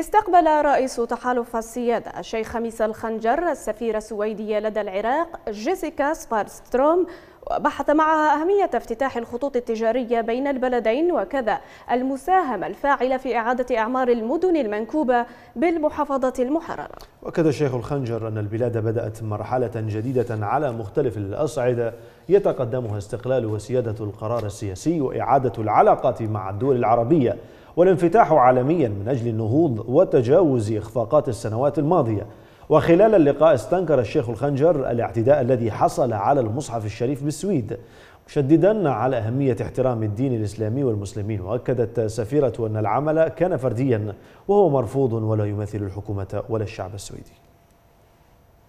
استقبل رئيس تحالف السيادة الشيخ خميس الخنجر السفيرة السويدية لدى العراق جيسيكا سبارستروم وبحث معها أهمية افتتاح الخطوط التجارية بين البلدين وكذا المساهمة الفاعلة في إعادة أعمار المدن المنكوبة بالمحافظة المحررة وأكد الشيخ الخنجر أن البلاد بدأت مرحلة جديدة على مختلف الأصعدة يتقدمها استقلال وسيادة القرار السياسي وإعادة العلاقات مع الدول العربية والانفتاح عالميا من أجل النهوض وتجاوز إخفاقات السنوات الماضية وخلال اللقاء استنكر الشيخ الخنجر الاعتداء الذي حصل على المصحف الشريف بالسويد مشددا على أهمية احترام الدين الإسلامي والمسلمين وأكدت سفيرة أن العمل كان فرديا وهو مرفوض ولا يمثل الحكومة ولا الشعب السويدي